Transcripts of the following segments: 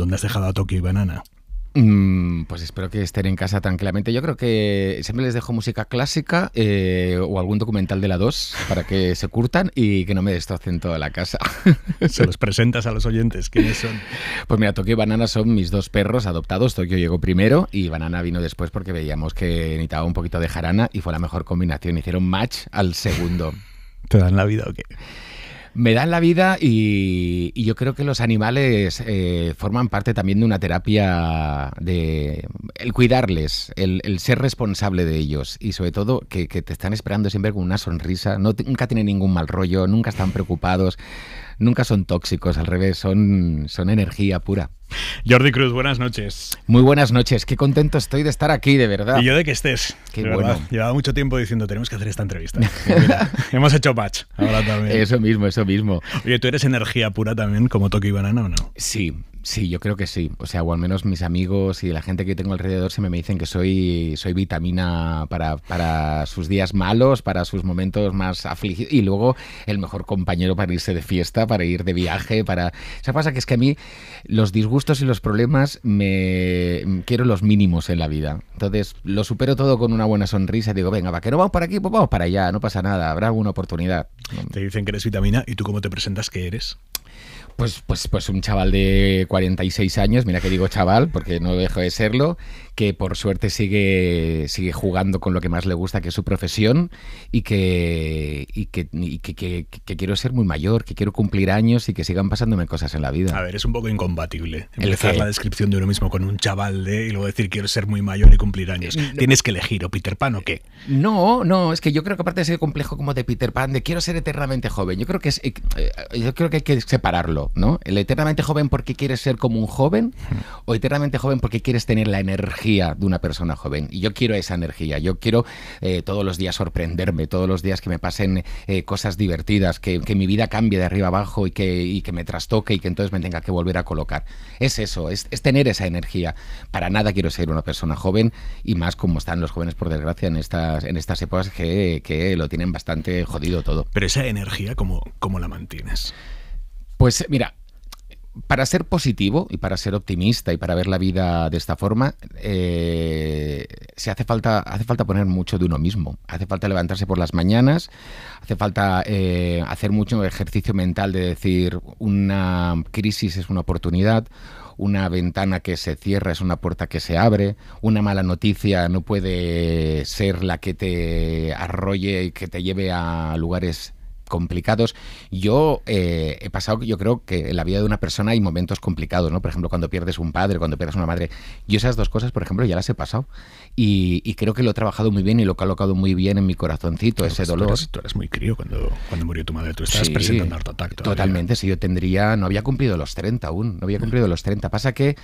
¿Dónde has dejado a Tokio y Banana? Mm, pues espero que estén en casa tranquilamente. Yo creo que siempre les dejo música clásica eh, o algún documental de la 2 para que se curtan y que no me destrocen toda la casa. Se los presentas a los oyentes. ¿Quiénes son? Pues mira, Tokio y Banana son mis dos perros adoptados. Tokio llegó primero y Banana vino después porque veíamos que necesitaba un poquito de jarana y fue la mejor combinación. Hicieron match al segundo. ¿Te dan la vida o qué? me dan la vida y, yo creo que los animales eh, forman parte también de una terapia de el cuidarles, el, ser responsable de ellos y sobre todo que, te están esperando siempre con una sonrisa, no, nunca tienen ningún mal rollo, nunca están preocupados nunca son tóxicos, al revés, son, son energía pura. Jordi Cruz, buenas noches. Muy buenas noches, qué contento estoy de estar aquí, de verdad. Y yo de que estés. Qué bueno. Llevaba mucho tiempo diciendo, tenemos que hacer esta entrevista. hemos hecho patch ahora también. Eso mismo, eso mismo. Oye, ¿tú eres energía pura también, como Toki Banana o no? Sí, Sí, yo creo que sí. O sea, o al menos mis amigos y la gente que tengo alrededor se me dicen que soy, soy vitamina para, sus días malos, para sus momentos más afligidos. Y luego el mejor compañero para irse de fiesta, para ir de viaje, para... O sea, pasa que es que a mí los disgustos y los problemas me quiero los mínimos en la vida. Entonces lo supero todo con una buena sonrisa. Digo, venga, va, que no vamos para aquí, pues vamos para allá, no pasa nada, habrá alguna oportunidad. Te dicen que eres vitamina y tú cómo te presentas que eres. Pues, pues, pues un chaval de 46 años, mira que digo chaval, porque no dejo de serlo, que por suerte sigue, sigue jugando con lo que más le gusta, que es su profesión, y que, que, quiero ser muy mayor, que quiero cumplir años y que sigan pasándome cosas en la vida. A ver, es un poco incompatible empezar la descripción de uno mismo con un chaval de y luego decir quiero ser muy mayor y cumplir años. Tienes que elegir, o Peter Pan o qué. No, no, es que yo creo que aparte de ese complejo como de Peter Pan, de quiero ser eternamente joven, yo creo que es, eh, eh, yo creo que hay que separarlo, ¿no? El eternamente joven porque quieres ser como un joven, o eternamente joven porque quieres tener la energía de una persona joven. Y yo quiero esa energía. Yo quiero eh, todos los días sorprenderme, todos los días que me pasen eh, cosas divertidas, que, mi vida cambie de arriba abajo y que, que me trastoque y que entonces me tenga que volver a colocar. Es eso, es, tener esa energía. Para nada quiero ser una persona joven y más como están los jóvenes, por desgracia, en estas, en estas épocas que, lo tienen bastante jodido todo. Pero esa energía, ¿cómo, cómo la mantienes? Pues mira, para ser positivo y para ser optimista y para ver la vida de esta forma, eh, se hace falta, hace falta poner mucho de uno mismo. Hace falta levantarse por las mañanas, hace falta eh, hacer mucho ejercicio mental de decir una crisis es una oportunidad, una ventana que se cierra es una puerta que se abre, una mala noticia no puede ser la que te arrolle y que te lleve a lugares complicados. Yo eh, he pasado, yo creo que en la vida de una persona hay momentos complicados, ¿no? Por ejemplo, cuando pierdes un padre, cuando pierdes una madre. Yo esas dos cosas, por ejemplo, ya las he pasado. Y, creo que lo he trabajado muy bien y lo he colocado muy bien en mi corazoncito, ese pues dolor. Tú eras muy crío cuando, cuando murió tu madre, tú estabas presentando harto ataque. Totalmente, si yo tendría, no había cumplido los 30 aún, no había mm. cumplido los 30. Pasa que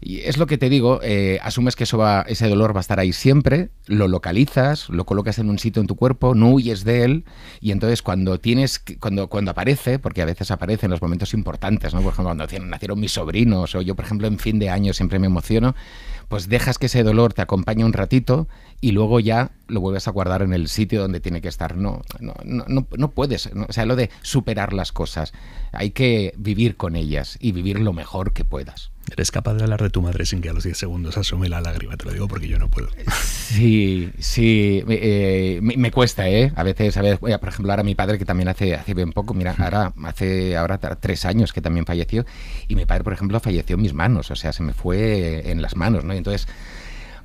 y es lo que te digo, eh, asumes que eso va, ese dolor va a estar ahí siempre, lo localizas, lo colocas en un sitio en tu cuerpo, no huyes de él, y entonces cuando tienes, cuando, cuando aparece, porque a veces aparece en los momentos importantes, ¿no? Por ejemplo, cuando nacieron mis sobrinos, o yo, por ejemplo, en fin de año siempre me emociono, pues dejas que ese dolor te acompañe un ratito y luego ya lo vuelves a guardar en el sitio donde tiene que estar. No, no, no, puedes. o sea, lo de superar las cosas. Hay que vivir con ellas y vivir lo mejor que puedas. Eres capaz de hablar de tu madre sin que a los 10 segundos asome la lágrima, te lo digo porque yo no puedo. Sí, sí, me, eh, cuesta, ¿eh? A veces, a veces, por ejemplo, ahora mi padre, que también hace, hace bien poco, mira, ahora hace ahora tres años que también falleció, y mi padre, por ejemplo, falleció en mis manos, o sea, se me fue en las manos, ¿no? Y entonces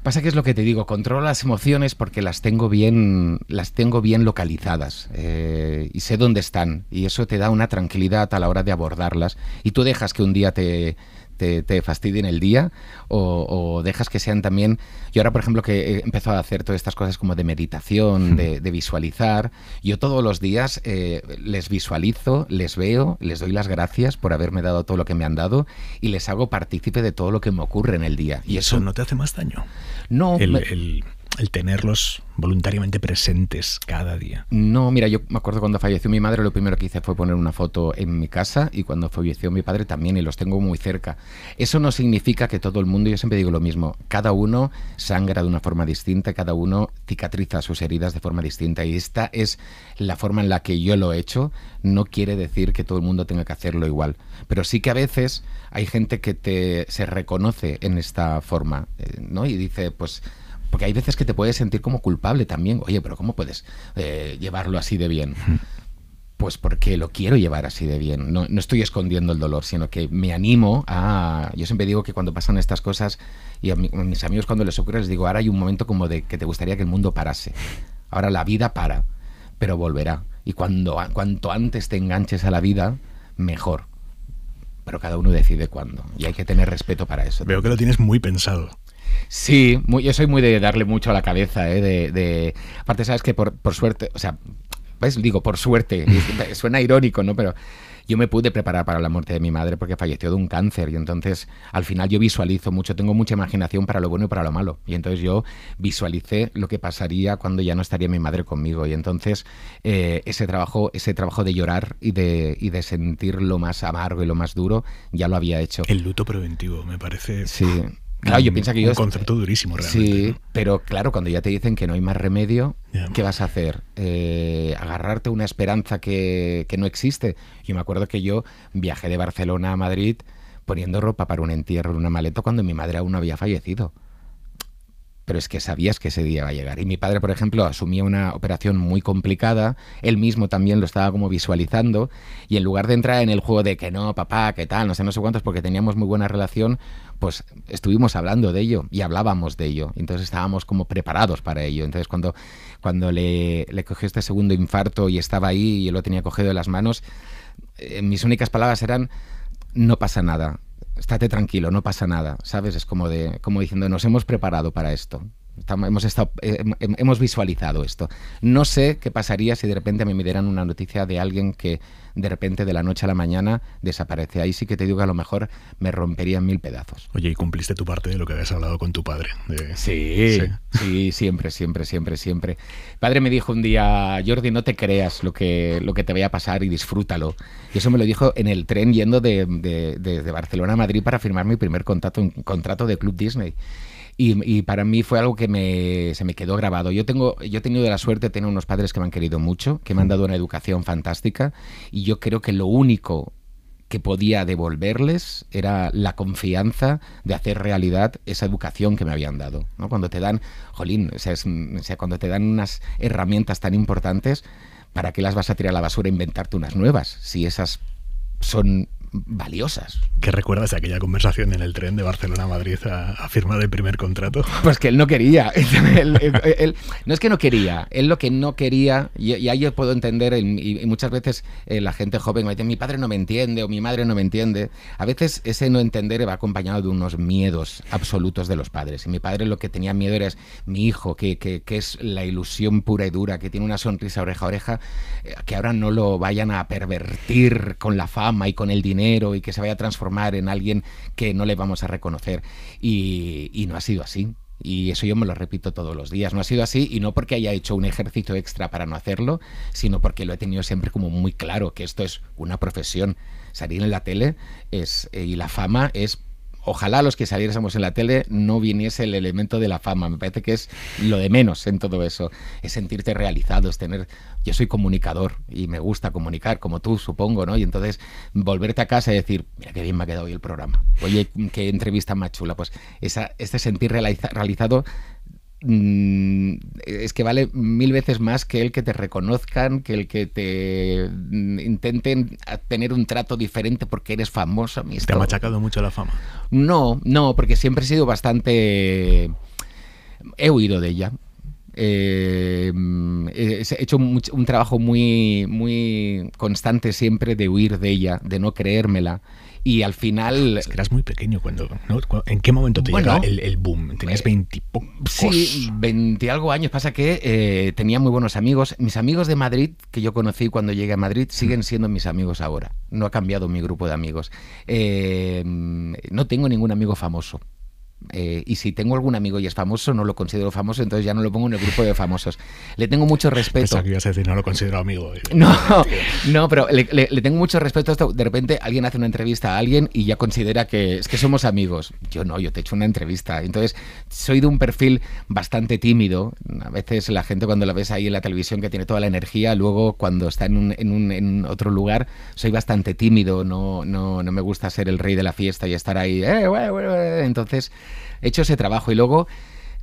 Pasa que es lo que te digo, controlo las emociones porque las tengo bien, las tengo bien localizadas eh, y sé dónde están. Y eso te da una tranquilidad a la hora de abordarlas. Y tú dejas que un día te, te, fastidien el día o, dejas que sean también... Yo ahora, por ejemplo, que he empezado a hacer todas estas cosas como de meditación, de, visualizar, yo todos los días eh, les visualizo, les veo, les doy las gracias por haberme dado todo lo que me han dado y les hago partícipe de todo lo que me ocurre en el día. ¿Y, eso, no te hace más daño? No. el el tenerlos voluntariamente presentes cada día. No, mira, yo me acuerdo cuando falleció mi madre, lo primero que hice fue poner una foto en mi casa y cuando falleció mi padre también y los tengo muy cerca. Eso no significa que todo el mundo, yo siempre digo lo mismo, cada uno sangra de una forma distinta, cada uno cicatriza sus heridas de forma distinta y esta es la forma en la que yo lo he hecho, no quiere decir que todo el mundo tenga que hacerlo igual, pero sí que a veces hay gente que se reconoce en esta forma, eh, ¿no? Y dice, pues porque hay veces que te puedes sentir como culpable también. Oye, pero ¿cómo puedes eh, llevarlo así de bien? Pues porque lo quiero llevar así de bien. No, estoy escondiendo el dolor, sino que me animo a... Yo siempre digo que cuando pasan estas cosas, y a, mis amigos cuando les ocurre, les digo, ahora hay un momento como de que te gustaría que el mundo parase. Ahora la vida para, pero volverá. Y cuando, cuanto antes te enganches a la vida, mejor pero cada uno decide cuándo. Y hay que tener respeto para eso. Veo que lo tienes muy pensado. Sí, muy, yo soy muy de darle mucho a la cabeza, eh, de, aparte sabes que por, suerte, o sea, Digo, por suerte, suena irónico, ¿no? Pero yo me pude preparar para la muerte de mi madre porque falleció de un cáncer y entonces al final yo visualizo mucho, tengo mucha imaginación para lo bueno y para lo malo. Y entonces yo visualicé lo que pasaría cuando ya no estaría mi madre conmigo. Y entonces eh, ese trabajo, ese trabajo de llorar y de, y de sentir lo más amargo y lo más duro, ya lo había hecho. El luto preventivo, me parece. Sí. Claro, yo pienso que Un concepto durísimo, realmente. Sí, pero claro, cuando ya te dicen que no hay más remedio, ¿qué vas a hacer? Eh, ¿Agarrarte una esperanza que, no existe? Yo me acuerdo que yo viajé de Barcelona a Madrid poniendo ropa para un entierro en una maleta cuando mi madre aún no había fallecido. Pero es que sabías que ese día iba a llegar. Y mi padre, por ejemplo, asumía una operación muy complicada, él mismo también lo estaba como visualizando, y en lugar de entrar en el juego de que no, papá, qué tal, no sé, no sé cuántos, porque teníamos muy buena relación, pues estuvimos hablando de ello y hablábamos de ello. Entonces estábamos como preparados para ello. Entonces cuando, cuando le, le cogió este segundo infarto y estaba ahí y lo tenía cogido de las manos, eh, mis únicas palabras eran, no pasa nada, estate tranquilo, no pasa nada, ¿sabes? Es como, de, como diciendo, nos hemos preparado para esto hemos, estado, eh, hemos visualizado esto. No sé qué pasaría si de repente me dieran una noticia de alguien que de repente de la noche a la mañana desaparece. Ahí sí que te digo que a lo mejor me romperían mil pedazos. Oye, ¿y cumpliste tu parte de lo que habías hablado con tu padre? Sí, sí, siempre, siempre, siempre, siempre. Padre me dijo un día, Jordi, no te creas lo que, lo que te vaya a pasar y disfrútalo. Y eso me lo dijo en el tren yendo de, Barcelona a Madrid para firmar mi primer contrato, un contrato de Club Disney. Y, para mí fue algo que se me quedó grabado. Yo, tengo, yo he tenido la suerte de tener unos padres que me han querido mucho, que me han mm. dado una educación fantástica y yo creo que lo único que podía devolverles era la confianza de hacer realidad esa educación que me habían dado. ¿no? Cuando te dan, jolín, sea, cuando te dan unas herramientas tan importantes, ¿para qué las vas a tirar a la basura e inventarte unas nuevas? Si esas son valiosas. ¿Qué recuerdas de aquella conversación en el tren de Barcelona a Madrid a, firmar el primer contrato? Pues que él no quería. no es que no quería, él lo que no quería, y, ahí yo puedo entender, y, muchas veces eh, la gente joven me dice, mi padre no me entiende o mi madre no me entiende. A veces ese no entender va acompañado de unos miedos absolutos de los padres. Y mi padre lo que tenía miedo era mi hijo, que, que es la ilusión pura y dura, que tiene una sonrisa oreja a oreja, eh, que ahora no lo vayan a pervertir con la fama y con el dinero y que se vaya a transformar en alguien que no le vamos a reconocer. Y, no ha sido así. Y eso yo me lo repito todos los días. No ha sido así y no porque haya hecho un ejercicio extra para no hacerlo, sino porque lo he tenido siempre como muy claro que esto es una profesión. Salir en la tele es, eh, y la fama es ojalá los que saliéramos en la tele no viniese el elemento de la fama. Me parece que es lo de menos en todo eso. Es sentirte realizado, es tener. Yo soy comunicador y me gusta comunicar, como tú, supongo, ¿no? Y entonces volverte a casa y decir, mira qué bien me ha quedado hoy el programa. Oye, qué entrevista más chula. Pues esa, este sentir realizado Mm, es que vale mil veces más que el que te reconozcan, que el que te mm, intenten tener un trato diferente porque eres famosa. ¿Te ha machacado mucho la fama? No, no, porque siempre he sido bastante... He huido de ella. Eh, mm, he hecho un, trabajo muy, muy constante siempre de huir de ella, de no creérmela y al final... eras muy pequeño cuando... ¿no? ¿En qué momento te llega el, boom? ¿Tenías 20 eh, Sí, 20 algo años. Pasa que eh, tenía muy buenos amigos. Mis amigos de Madrid, que yo conocí cuando llegué a Madrid, siguen siendo mis amigos ahora. No ha cambiado mi grupo de amigos. Eh, no tengo ningún amigo famoso. Eh, y si tengo algún amigo y es famoso, no lo considero famoso, entonces ya no lo pongo en el grupo de famosos. Le tengo mucho respeto. que ibas a decir, no lo considero amigo. No, pero le, tengo mucho respeto. de repente alguien hace una entrevista a alguien y ya considera que es que somos amigos. Yo no, yo te he hecho una entrevista. Entonces, soy de un perfil bastante tímido. A veces la gente cuando la ves ahí en la televisión que tiene toda la energía, luego cuando está en, un, en, un, otro lugar, soy bastante tímido. No, no, no me gusta ser el rey de la fiesta y estar ahí. Eh, entonces, hecho ese trabajo y luego...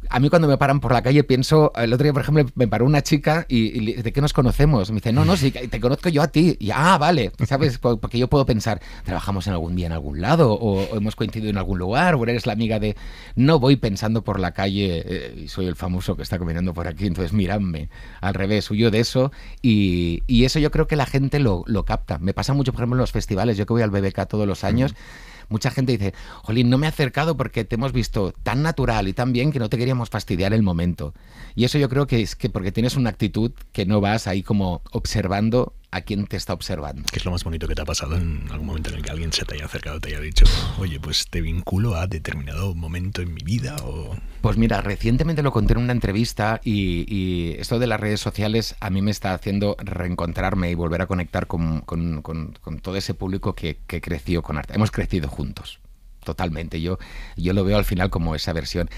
A mí cuando me paran por la calle pienso, el otro día por ejemplo me paró una chica y, ¿de qué nos conocemos? Me dice, no, no, sí, te conozco yo a ti. Y, ah, vale, ¿sabes? Porque yo puedo pensar, trabajamos en algún día en algún lado o, hemos coincidido en algún lugar o eres la amiga de, no voy pensando por la calle eh, y soy el famoso que está caminando por aquí, entonces miradme, al revés, huyo de eso y, eso yo creo que la gente lo, capta. Me pasa mucho, por ejemplo, en los festivales, yo que voy al BBK todos los años mucha gente dice, Jolín, no me he acercado porque te hemos visto tan natural y tan bien que no te queríamos fastidiar el momento. Y eso yo creo que es que porque tienes una actitud que no vas ahí como observando a quién te está observando. ¿Qué es lo más bonito que te ha pasado en algún momento en el que alguien se te haya acercado, te haya dicho, oye, pues te vinculo a determinado momento en mi vida? O... Pues mira, recientemente lo conté en una entrevista y, esto de las redes sociales a mí me está haciendo reencontrarme y volver a conectar con, todo ese público que, que creció con arte. Hemos crecido juntos totalmente. Yo, yo lo veo al final como esa versión.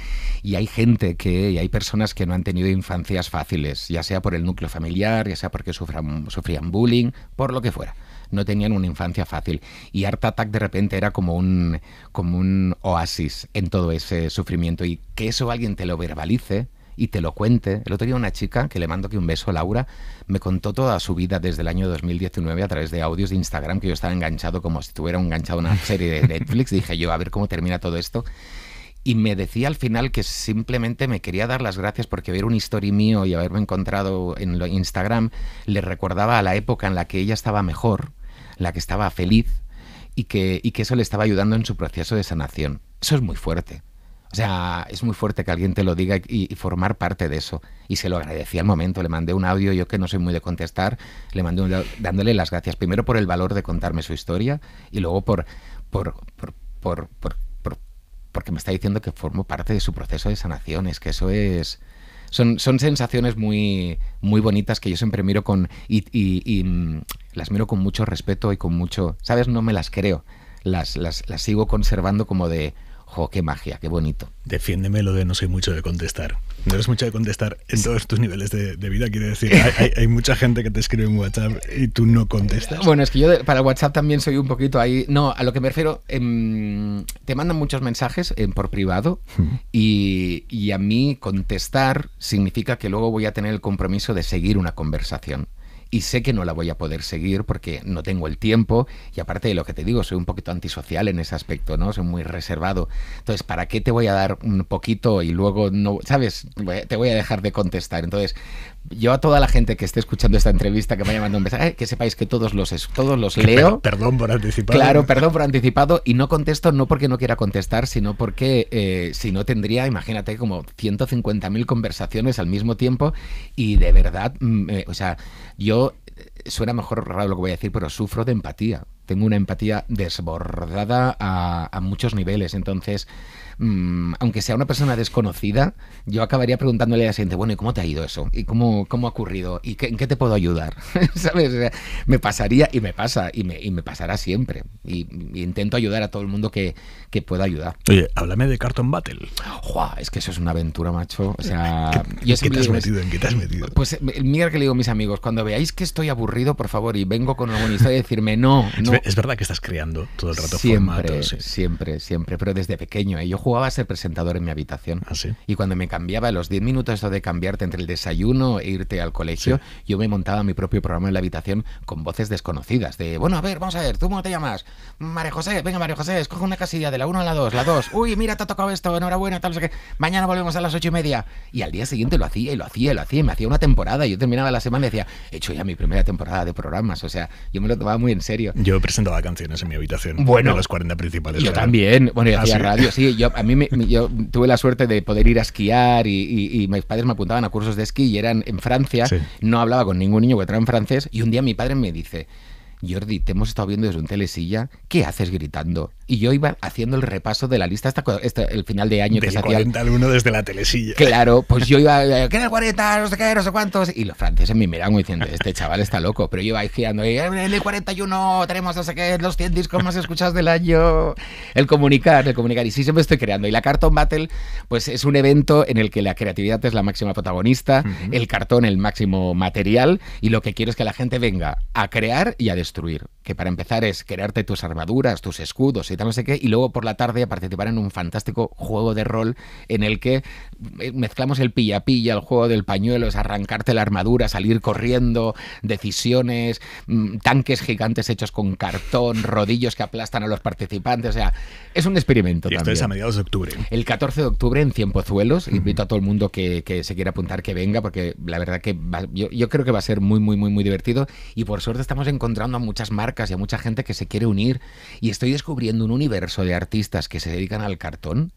Y hay gente que, hay personas que no han tenido infancias fáciles, ya sea por el núcleo familiar, ya sea porque sufran, sufrían bullying, por lo que fuera no tenían una infancia fácil. Y Art Attack de repente era como un, como un oasis en todo ese sufrimiento. Y que eso alguien te lo verbalice, y te lo cuente. El otro día una chica, que le mando aquí un beso, a Laura, me contó toda su vida desde el año 2019 a través de audios de Instagram, que yo estaba enganchado como si estuviera enganchado una serie de Netflix. Dije yo, a ver cómo termina todo esto y me decía al final que simplemente me quería dar las gracias porque ver un story mío y haberme encontrado en Instagram le recordaba a la época en la que ella estaba mejor, la que estaba feliz y que, y que eso le estaba ayudando en su proceso de sanación. Eso es muy fuerte. O sea, es muy fuerte que alguien te lo diga y, formar parte de eso. Y se lo agradecí al momento, le mandé un audio, yo que no soy muy de contestar, le mandé un dándole las gracias primero por el valor de contarme su historia y luego por, por, por, por, porque me está diciendo que formo parte de su proceso de sanaciones, que eso es... Son, son sensaciones muy, muy bonitas que yo siempre miro con... Y, mm, las miro con mucho respeto y con mucho... ¿Sabes? No me las creo. las, las sigo conservando como de jo, qué magia, qué bonito. Defiéndeme lo de no soy mucho de contestar. No eres mucho de contestar en todos tus niveles de, vida, quiere decir. Hay, mucha gente que te escribe en WhatsApp y tú no contestas. Bueno, es que yo para WhatsApp también soy un poquito ahí. No, a lo que me refiero, em, te mandan muchos mensajes em, por privado y a mí contestar significa que luego voy a tener el compromiso de seguir una conversación y sé que no la voy a poder seguir porque no tengo el tiempo y aparte de lo que te digo, soy un poquito antisocial en ese aspecto, ¿no? Soy muy reservado. Entonces, ¿para qué te voy a dar un poquito y luego no, sabes, te voy a dejar de contestar? Entonces, yo a toda la gente que esté escuchando esta entrevista, que me vaya mandando un mensaje, que sepáis que todos los, todos los leo. perdón por anticipado. Claro, perdón por anticipado. Y no contesto no porque no quiera contestar, sino porque eh, si no tendría, imagínate, como 150.000 conversaciones al mismo tiempo. Y de verdad, mm, eh, o sea, yo eh, suena mejor raro lo que voy a decir, pero sufro de empatía. Tengo una empatía desbordada a, a muchos niveles. Entonces, Mm, aunque sea una persona desconocida, yo acabaría preguntándole a la gente bueno, ¿y cómo te ha ido eso? ¿Y cómo, cómo ha ocurrido? ¿Y en qué te puedo ayudar? ¿Sabes? me pasaría y me pasa y me, y me pasará siempre. Y, intento ayudar a todo el mundo que, que pueda ayudar. Oye, háblame de Carton Battle. es que eso es una aventura, macho. O sea, metido? ¿En qué te has metido? Pues eh, mira que le digo a mis amigos, cuando veáis que estoy aburrido, por favor, y vengo con alguna historia y decirme no, no. Es, verdad que estás creando todo el rato siempre, formatos, Siempre, siempre, pero desde pequeño. ¿eh? Yo jugaba a ser presentador en mi habitación. Ah, y cuando me cambiaba, los 10 minutos de cambiarte entre el desayuno e irte al colegio, yo me montaba mi propio programa en la habitación con voces desconocidas. De, bueno, a ver, vamos a ver, ¿tú cómo te llamas? María José, venga, María José, escoge una casilla de la 1 a la 2, la 2. Uy, mira, te ha tocado esto, enhorabuena, tal, vez que Mañana volvemos a las 8 y media. Y al día siguiente lo hacía y lo hacía y lo hacía. me hacía una temporada. Y yo terminaba la semana y decía, he hecho ya mi primera temporada de programas. O sea, yo me lo tomaba muy en serio. Yo presentaba canciones en mi habitación. Bueno. los las 40 principales. Yo también. Bueno, yo ¿Ah, hacía radio, sí. Yo, a mí yo tuve la suerte de poder ir a esquiar y, mis padres me apuntaban a cursos de esquí y eran en Francia. No hablaba con ningún niño que entraba en francés y un día mi padre me dice, Jordi, te hemos estado viendo desde un telesilla, ¿qué haces gritando? y yo iba haciendo el repaso de la lista hasta, el final de año. que desde la telesilla. Claro, pues yo iba, ¿qué el 40? No sé qué, no sé cuántos. Y los franceses me miraban diciendo, este chaval está loco. Pero yo iba ahí girando, eh, el 41, tenemos no sé qué, los 100 discos más escuchados del año. El comunicar, el comunicar. Y sí, siempre estoy creando. Y la Carton Battle, pues es un evento en el que la creatividad es la máxima protagonista, el cartón el máximo material. Y lo que quiero es que la gente venga a crear y a destruir. Que para empezar es crearte tus armaduras, tus escudos y no sé qué, y luego por la tarde a participar en un fantástico juego de rol en el que eh, mezclamos el pilla-pilla, el juego del pañuelo, es arrancarte la armadura, salir corriendo, decisiones, mm, tanques gigantes hechos con cartón, rodillos que aplastan a los participantes, o sea, es un experimento. Y esto es a mediados de octubre. El 14 de octubre en Cien invito a todo el mundo que, se quiera apuntar que venga, porque la verdad que yo, yo creo que va a ser muy, muy, muy, muy divertido y por suerte estamos encontrando a muchas marcas y a mucha gente que se quiere unir y estoy descubriendo un universo de artistas que se dedican al cartón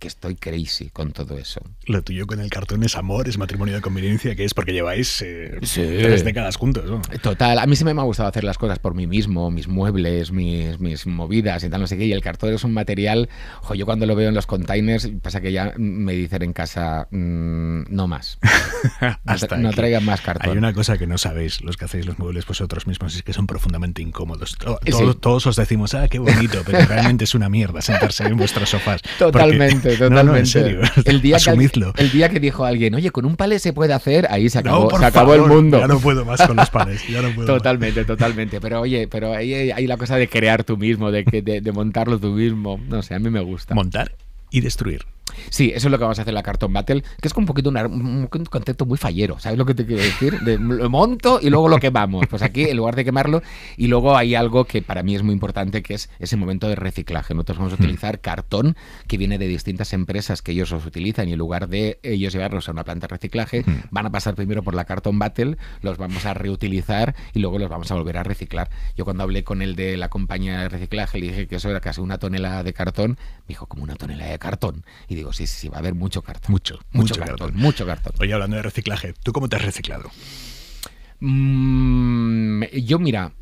que estoy crazy con todo eso. Lo tuyo con el cartón es amor, es matrimonio de convivencia, que es porque lleváis eh, tres décadas juntos. ¿no? Total, a mí sí me ha gustado hacer las cosas por mí mismo, mis muebles, mis, mis movidas y tal, no sé qué. Y el cartón es un material, ojo, yo cuando lo veo en los containers, pasa que ya me dicen en casa, mm, no más. Hasta no, no traigan más cartón. Hay una cosa que no sabéis, los que hacéis los muebles vosotros mismos, es que son profundamente incómodos. Todos, todos os decimos, ah, qué bonito, pero realmente es una mierda sentarse en vuestros sofás. Totalmente totalmente, en El día, Que, el día que dijo alguien, oye, con un palé se puede hacer, ahí se acabó, se acabó el mundo. Ya no puedo más con los palés. no puedo totalmente, totalmente. Pero oye, pero ahí hay la cosa de crear tú mismo, de, de, de montarlo tú mismo. No sé, a mí me gusta. Montar y destruir. Sí, eso es lo que vamos a hacer en la Cartón Battle, que es un poquito un, concepto muy fallero, ¿sabes lo que te quiero decir? De, lo monto y luego lo quemamos. Pues aquí, en lugar de quemarlo, y luego hay algo que para mí es muy importante, que es ese momento de reciclaje. Nosotros vamos a mm. utilizar cartón que viene de distintas empresas que ellos los utilizan y en lugar de ellos llevarlos a una planta de reciclaje, mm. van a pasar primero por la Cartón Battle, los vamos a reutilizar y luego los vamos a volver a reciclar. Yo cuando hablé con el de la compañía de reciclaje, le dije que eso era casi una tonelada de cartón, me dijo, como una tonelada de cartón. Y digo, sí, sí, va a haber mucho cartón. Mucho, mucho, mucho cartón, Mucho cartón. Oye, hablando de reciclaje, ¿tú cómo te has reciclado? Mm, yo, mira,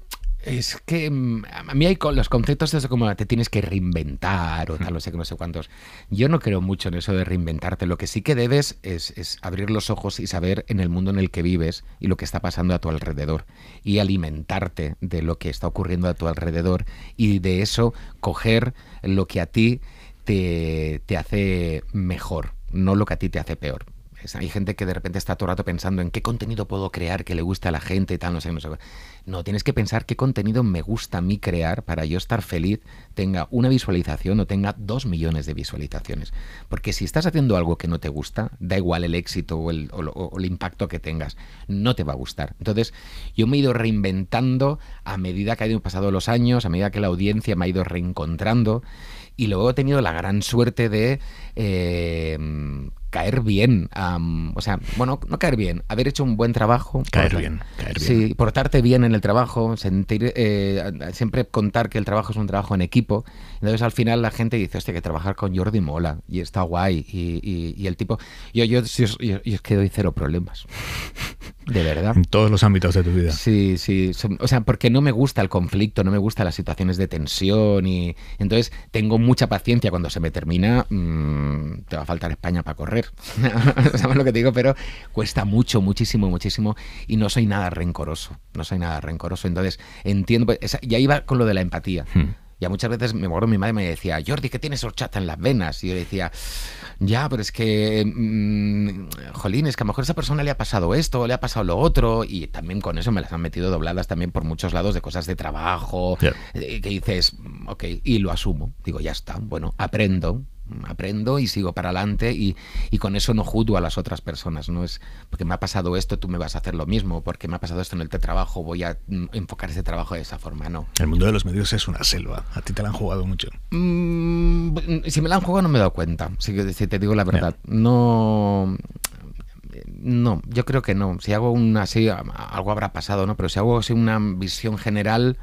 es que mm, a mí hay con los conceptos de eso como te tienes que reinventar o tal, no sé qué, no sé cuántos. Yo no creo mucho en eso de reinventarte. Lo que sí que debes es, es, abrir los ojos y saber en el mundo en el que vives y lo que está pasando a tu alrededor. Y alimentarte de lo que está ocurriendo a tu alrededor y de eso coger lo que a ti te, hace mejor, no lo que a ti te hace peor. Hay gente que de repente está todo el rato pensando en qué contenido puedo crear que le gusta a la gente y tal, no sé, no tienes que pensar qué contenido me gusta a mí crear para yo estar feliz, tenga una visualización o tenga dos millones de visualizaciones. Porque si estás haciendo algo que no te gusta, da igual el éxito o el, o el impacto que tengas, no te va a gustar. Entonces, yo me he ido reinventando a medida que han pasado los años, a medida que la audiencia me ha ido reencontrando y luego he tenido la gran suerte de eh, caer bien. o sea, bueno, no caer bien, haber hecho un buen trabajo. Caer bien, caer bien. Sí, portarte bien en el trabajo, sentir, eh, siempre contar que el trabajo es un trabajo en equipo. Entonces al final la gente dice, hostia, que trabajar con Jordi mola y está guay. Y, el tipo, yo, yo, yo os quedo y cero problemas. De verdad. En todos los ámbitos de tu vida. Sí, sí. O sea, porque no me gusta el conflicto, no me gustan las situaciones de tensión y entonces tengo mucha paciencia cuando se me termina. Mm, te va a faltar España para correr. ¿Sabes lo que digo? Pero cuesta mucho, muchísimo, muchísimo y no soy nada rencoroso. No soy nada rencoroso. Entonces entiendo. Pues, y ahí va con lo de la empatía. Hmm. Ya muchas veces me acuerdo, mi madre me decía, Jordi, ¿qué tienes horchata en las venas. Y yo decía, ya, pero es que, mm, jolín, es que a lo mejor esa persona le ha pasado esto, le ha pasado lo otro. Y también con eso me las han metido dobladas también por muchos lados de cosas de trabajo, eh, que dices, ok, y lo asumo. Digo, ya está, bueno, aprendo, aprendo y sigo para adelante y, con eso no juzgo a las otras personas, no es porque me ha pasado esto, tú me vas a hacer lo mismo, porque me ha pasado esto en el trabajo, voy a mm, enfocar ese trabajo de esa forma, no. El mundo de los medios es una selva, a ti te la han jugado mucho. Mm, mm, si me la han jugado no me he dado cuenta, si, te digo la verdad, no no, yo creo que no. Si hago una así, algo habrá pasado, ¿no? Pero si hago así una visión general,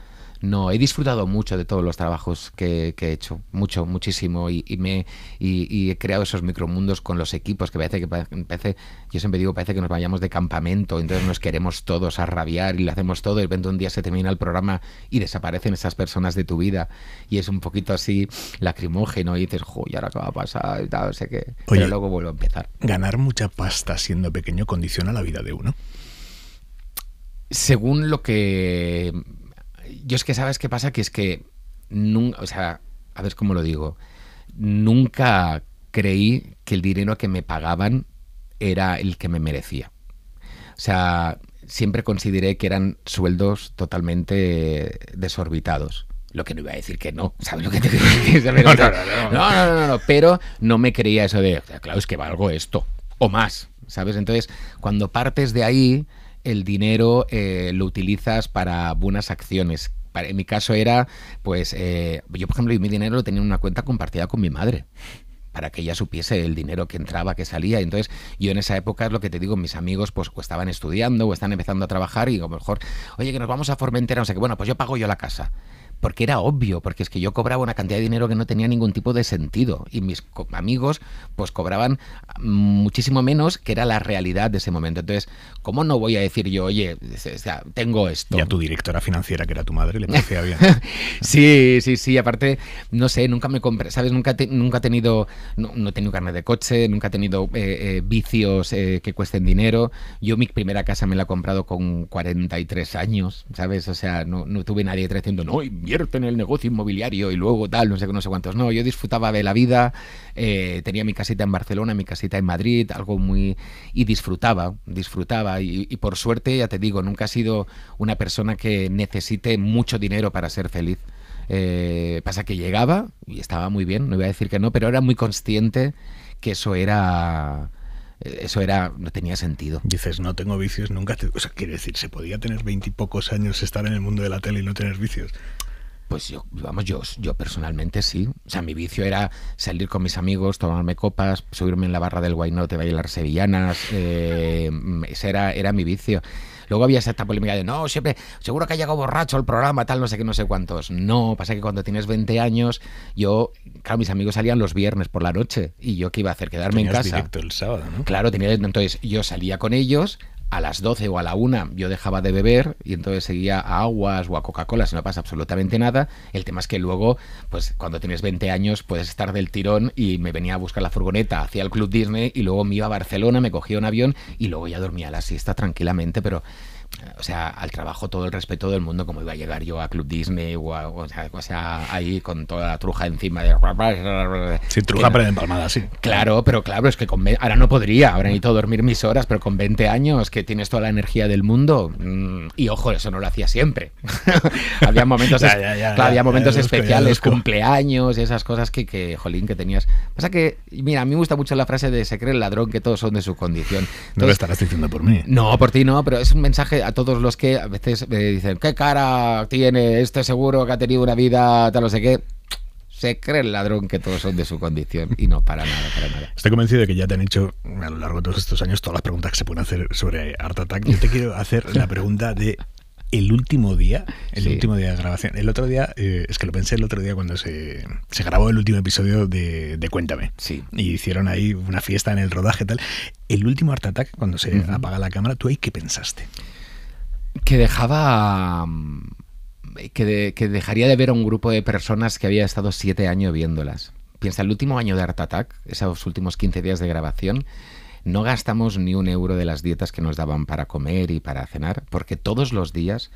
no, he disfrutado mucho de todos los trabajos que, he hecho, mucho, muchísimo, y, me, he creado esos micromundos con los equipos, que parece que parece, yo siempre digo, parece que nos vayamos de campamento, entonces nos queremos todos a rabiar y lo hacemos todo, y de repente un día se termina el programa y desaparecen esas personas de tu vida, y es un poquito así lacrimógeno, y dices, joder, ahora qué va a pasar, y tal, sé qué, pero luego vuelvo a empezar. Ganar mucha pasta siendo pequeño condiciona la vida de uno. Según lo que yo es que sabes qué pasa, que es que nunca, o sea, a ver cómo lo digo, nunca creí que el dinero que me pagaban era el que me merecía. O sea, siempre consideré que eran sueldos totalmente desorbitados. Lo que no iba a decir que no, ¿sabes lo que te digo? no, no, no, no, no, pero no me creía eso de, claro, es que valgo esto, o más, ¿sabes? Entonces, cuando partes de ahí, el dinero eh, lo utilizas para buenas acciones. en mi caso era, pues, eh, yo por ejemplo, mi dinero lo tenía en una cuenta compartida con mi madre para que ella supiese el dinero que entraba, que salía. Entonces, yo en esa época, es lo que te digo, mis amigos pues estaban estudiando o están empezando a trabajar y a lo mejor, oye, que nos vamos a Formentera, o sea, que, bueno, pues yo pago yo la casa porque era obvio, porque es que yo cobraba una cantidad de dinero que no tenía ningún tipo de sentido y mis amigos pues cobraban muchísimo menos que era la realidad de ese momento. Entonces, ¿cómo no voy a decir yo, oye, tengo esto? Y a tu directora financiera, que era tu madre, le parecía bien. sí, sí, sí, aparte, no sé, nunca me compré, ¿sabes? Nunca, nunca he tenido, no, he tenido carne de coche, nunca he tenido eh, eh, vicios eh, que cuesten dinero. Yo mi primera casa me la he comprado con 43 años, ¿sabes? O sea, no, tuve nadie 300, no, en el negocio inmobiliario y luego tal, no sé no sé cuántos. No, yo disfrutaba de la vida, eh, tenía mi casita en Barcelona, mi casita en Madrid, algo muy... y disfrutaba, disfrutaba. Y, por suerte, ya te digo, nunca he sido una persona que necesite mucho dinero para ser feliz. Eh, pasa que llegaba y estaba muy bien, no iba a decir que no, pero era muy consciente que eso era eso era no tenía sentido. Dices, no tengo vicios, nunca te... O sea, quiere decir, se podía tener veintipocos años, estar en el mundo de la tele y no tener vicios. Pues yo, vamos, yo, yo personalmente sí. O sea, mi vicio era salir con mis amigos, tomarme copas, subirme en la barra del Guaynote, bailar sevillanas. Eh, mm, ese era, era mi vicio. Luego había esta polémica de no, siempre, seguro que ha llegado borracho el programa, tal, no sé qué, no sé cuántos. No, pasa que cuando tienes 20 años, yo, claro, mis amigos salían los viernes por la noche y yo qué iba a hacer, quedarme en casa. el sábado, ¿no? Claro, tenía, entonces yo salía con ellos, a las 12 o a la 1 yo dejaba de beber y entonces seguía a aguas o a Coca-Cola, si no pasa absolutamente nada. El tema es que luego, pues cuando tienes 20 años, puedes estar del tirón y me venía a buscar la furgoneta hacia el Club Disney y luego me iba a Barcelona, me cogía un avión y luego ya dormía la siesta tranquilamente, pero o sea, al trabajo todo el respeto del mundo, como iba a llegar yo a Club Disney o, sea, ahí con toda la truja encima de... Sí, truja para empalmada, sí. Claro, pero claro, es que ahora no podría, ahora todo dormir mis horas, pero con 20 años que tienes toda la energía del mundo, y ojo, eso no lo hacía siempre. había momentos, había momentos especiales, cumpleaños y esas cosas que, jolín, que tenías. Pasa que, mira, a mí me gusta mucho la frase de se cree el ladrón que todos son de su condición. no lo estarás diciendo por mí. No, por ti no, pero es un mensaje a todos los que a veces me dicen, ¿qué cara tiene este seguro que ha tenido una vida tal o sé qué? se cree el ladrón que todos son de su condición y no para nada, para nada. Estoy convencido de que ya te han hecho a lo largo de todos estos años todas las preguntas que se pueden hacer sobre Art Attack. Yo te quiero hacer la pregunta de el último día, el último día de grabación. El otro día, eh, es que lo pensé el otro día cuando se, se grabó el último episodio de, Cuéntame. Sí. Y hicieron ahí una fiesta en el rodaje tal. El último Art Attack, cuando se apaga la cámara, ¿tú ahí qué pensaste? que dejaba... Mm, que, dejaría de ver a un grupo de personas que había estado siete años viéndolas. Piensa, el último año de Art Attack, esos últimos 15 días de grabación, no gastamos ni un euro de las dietas que nos daban para comer y para cenar, porque todos los días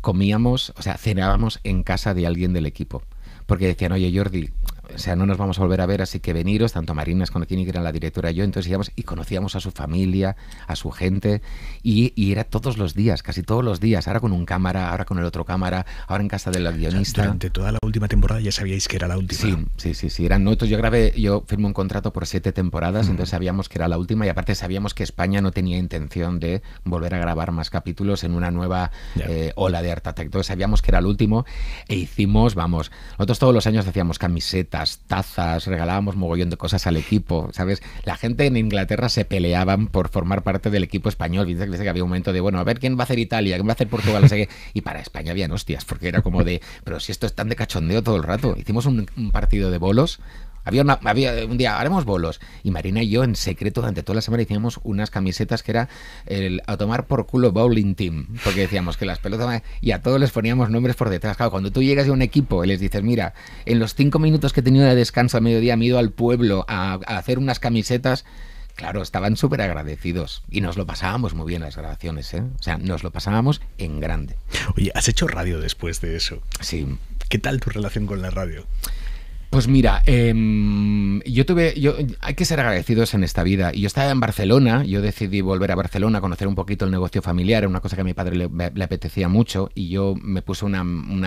comíamos, o sea, cenábamos en casa de alguien del equipo. Porque decían, oye Jordi, o sea, no nos vamos a volver a ver, así que veniros, tanto Marina Esconocini, que era la directora, yo, entonces íbamos y conocíamos a su familia, a su gente, y, era todos los días, casi todos los días, ahora con un cámara, ahora con el otro cámara, ahora en casa del guionista. Durante toda la última temporada ya sabíais que era la última. Sí, sí, sí, eran nosotros, yo grabé, yo firmé un contrato por siete temporadas, mm. entonces sabíamos que era la última, y aparte sabíamos que España no tenía intención de volver a grabar más capítulos en una nueva eh, ola de Art entonces sabíamos que era el último, e hicimos, vamos, nosotros todos los años hacíamos camiseta tazas, regalábamos mogollón de cosas al equipo, ¿sabes? La gente en Inglaterra se peleaban por formar parte del equipo español. Dice que había un momento de, bueno, a ver quién va a hacer Italia, quién va a hacer Portugal, Y para España habían hostias, porque era como de, pero si esto es tan de cachondeo todo el rato. Hicimos un partido de bolos, había, eh, un día, haremos bolos. Y Marina y yo, en secreto, durante toda la semana hicimos unas camisetas que era el a tomar por culo bowling team. Porque decíamos que las pelotas. Y a todos les poníamos nombres por detrás. Claro, cuando tú llegas a un equipo y les dices, mira, en los cinco minutos que he tenido de descanso a mediodía me he ido al pueblo a, hacer unas camisetas. Claro, estaban súper agradecidos y nos lo pasábamos muy bien las grabaciones, ¿eh? O sea, nos lo pasábamos en grande. Oye, ¿has hecho radio después de eso? Sí. ¿Qué tal tu relación con la radio? Pues mira, em, yo tuve, yo, hay que ser agradecidos en esta vida. Yo estaba en Barcelona, yo decidí volver a Barcelona, a conocer un poquito el negocio familiar, una cosa que a mi padre le, apetecía mucho, y yo me puse una,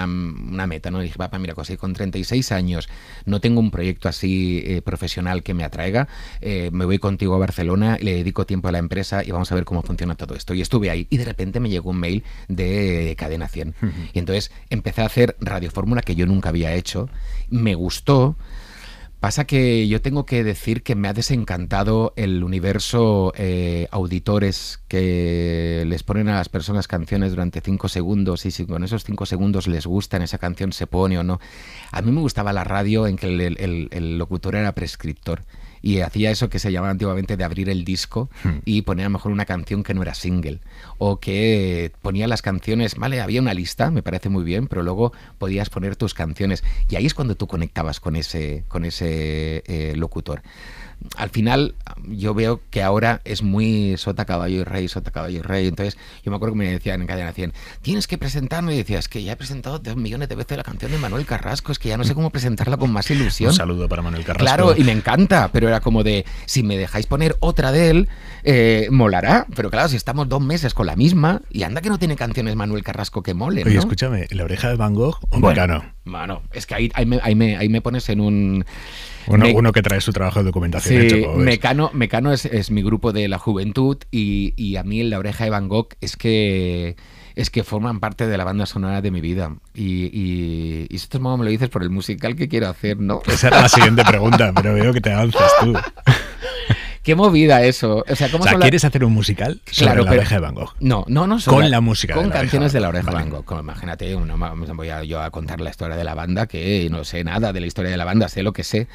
meta, ¿no? dije, papá, mira, pues con 36 años no tengo un proyecto así eh, profesional que me atraiga, eh, me voy contigo a Barcelona, le dedico tiempo a la empresa y vamos a ver cómo funciona todo esto. Y estuve ahí, y de repente me llegó un mail de Cadena 100. Y entonces empecé a hacer Radio Fórmula que yo nunca había hecho, me gustó Pasa que yo tengo que decir que me ha desencantado el universo eh, auditores que les ponen a las personas canciones durante cinco segundos y si con esos cinco segundos les gustan, esa canción se pone o no. A mí me gustaba la radio en que el locutor era prescriptor y hacía eso que se llamaba antiguamente de abrir el disco hmm. y poner a lo mejor una canción que no era single o que ponía las canciones, vale, había una lista, me parece muy bien, pero luego podías poner tus canciones y ahí es cuando tú conectabas con ese, con ese eh, locutor al final yo veo que ahora es muy sota caballo y rey, sota caballo y rey. Entonces yo me acuerdo que me decían en Cadena 100, tienes que presentarme. Y decías, que ya he presentado dos millones de veces la canción de Manuel Carrasco, es que ya no sé cómo presentarla con más ilusión. Un saludo para Manuel Carrasco. Claro, y me encanta, pero era como de, si me dejáis poner otra de él, eh, molará. Pero claro, si estamos dos meses con la misma, y anda que no tiene canciones Manuel Carrasco que mole. Oye, escúchame, La oreja de Van Gogh, un bueno, bueno, es que ahí, ahí, me, ahí, me, pones en un... Uno, que trae su trabajo de documentación Mecano, Mecano es, mi grupo de la juventud y, a mí en la oreja de Van Gogh es que es que forman parte de la banda sonora de mi vida. Y, y, y esto es me lo dices por el musical que quiero hacer, ¿no? Esa era la siguiente pregunta, pero veo que te avanzas tú. Qué movida eso. O sea, ¿cómo ¿quieres hacer un musical sobre la oreja de Van Gogh? No, no, no. Con la música. Con canciones de la oreja de Van Gogh. imagínate, no voy yo a contar la historia de la banda, que no sé nada de la historia de la banda, sé lo que sé.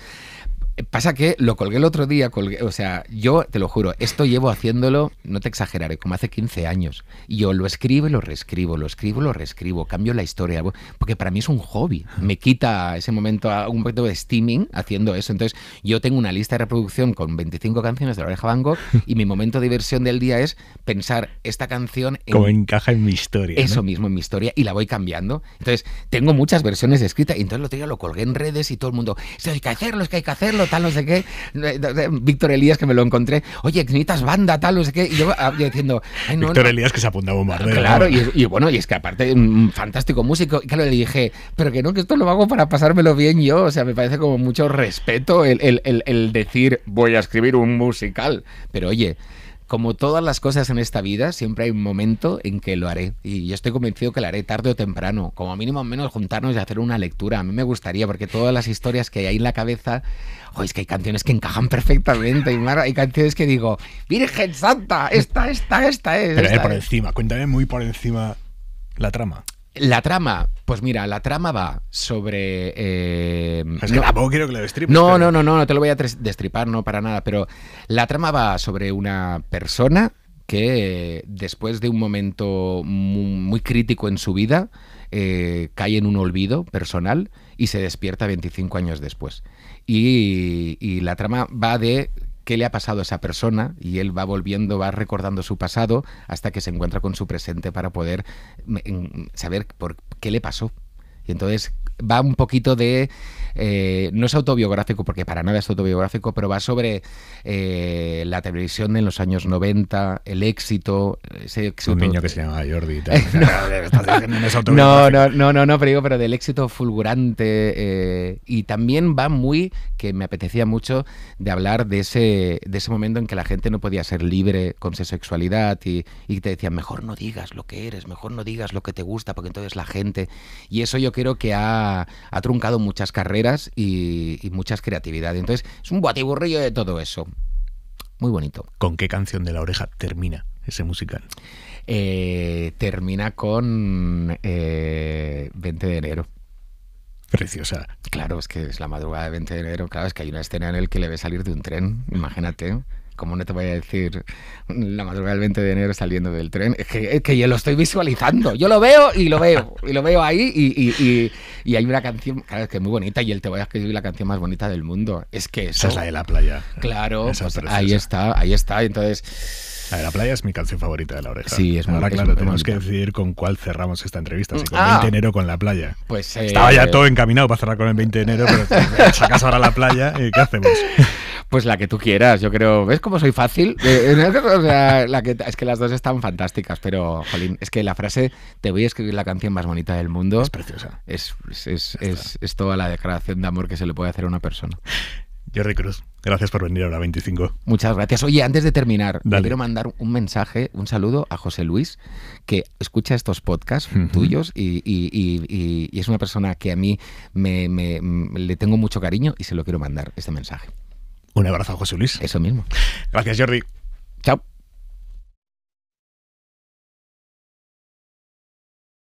Pasa que lo colgué el otro día, o sea, yo te lo juro, esto llevo haciéndolo, no te exageraré, como hace 15 años. yo lo escribo y lo reescribo, lo escribo y lo reescribo, cambio la historia, porque para mí es un hobby. Me quita ese momento, un poquito de steaming haciendo eso. Entonces, yo tengo una lista de reproducción con 25 canciones de la oreja Van Gogh y mi momento de diversión del día es pensar esta canción. En, como encaja en mi historia. Eso mismo, en mi historia, y la voy cambiando. Entonces, tengo muchas versiones escritas y entonces lo lo colgué en redes y todo el mundo, si hay que hacerlo, es que hay que hacerlo tal, no sé qué. Eh, Víctor Elías, que me lo encontré, oye, necesitas banda, tal, no sé qué. Y yo, ah, diciendo, Víctor Elías que se apunta a de Claro, y, y, bueno, y es que aparte, un fantástico músico. Y claro, le dije, pero que no, que esto lo hago para pasármelo bien yo. O sea, me parece como mucho respeto el decir, voy a escribir un musical. Pero oye, como todas las cosas en esta vida, siempre hay un momento en que lo haré. Y yo estoy convencido que lo haré tarde o temprano. Como mínimo, menos juntarnos y hacer una lectura. A mí me gustaría, porque todas las historias que hay en la cabeza. Oh, es que hay canciones que encajan perfectamente. hay canciones que digo, Virgen Santa, esta, esta, esta es. Eh, por encima, cuéntame muy por encima la trama. La trama, pues mira, la trama va sobre. Eh, no, quiero que No, no, no, no, no te lo voy a destripar, no para nada, pero la trama va sobre una persona que después de un momento muy, crítico en su vida eh, cae en un olvido personal y se despierta 25 años después. Y, y la trama va de qué le ha pasado a esa persona y él va volviendo, va recordando su pasado hasta que se encuentra con su presente para poder mm, saber por qué le pasó. Y entonces va un poquito de eh, no es autobiográfico porque para nada es autobiográfico, pero va sobre eh, la televisión en los años 90, el éxito. Un niño que se llamaba Jordi. no, no, no, no, no, pero digo, pero del éxito fulgurante eh, y también va muy, que me apetecía mucho, de hablar de ese, de ese momento en que la gente no podía ser libre con su sexualidad y, te decían, mejor no digas lo que eres, mejor no digas lo que te gusta, porque entonces la gente... Y eso yo creo que ha truncado muchas carreras y, muchas creatividades. Entonces, es un guatiburrillo de todo eso. Muy bonito. ¿Con qué canción de la oreja termina ese musical? Eh, termina con 20 eh, de enero. Preciosa. Claro, es que es la madrugada de 20 de enero. Claro, es que hay una escena en el que le ve salir de un tren, imagínate como no te voy a decir la madrugada del 20 de enero saliendo del tren, es que, es que yo lo estoy visualizando, yo lo veo y lo veo, y lo veo ahí y, y, y, hay una canción, claro, es que es muy bonita y él te voy a escribir la canción más bonita del mundo, es que eso, Esa es la de la playa. Claro, pues ahí está, ahí está, entonces... La de la playa es mi canción favorita de la oreja. Sí, es muy Ahora, claro, tenemos que decidir con cuál cerramos esta entrevista. Si con 20 de enero con la playa. Pues Estaba ya eh, todo encaminado para cerrar con el 20 de enero, pero sacas ahora la playa, y ¿qué hacemos? Pues la que tú quieras, yo creo. ¿Ves cómo soy fácil? Eh, o sea, la que, es que las dos están fantásticas, pero, jolín, es que la frase te voy a escribir la canción más bonita del mundo. Es preciosa. Es, es, es, es toda la declaración de amor que se le puede hacer a una persona. Jordi Cruz, gracias por venir a la 25. Muchas gracias. Oye, antes de terminar, quiero mandar un mensaje, un saludo a José Luis, que escucha estos podcasts tuyos y, y, y, y, es una persona que a mí me, le tengo mucho cariño y se lo quiero mandar este mensaje. Un abrazo, José Luis. Eso mismo. Gracias, Jordi. Chao.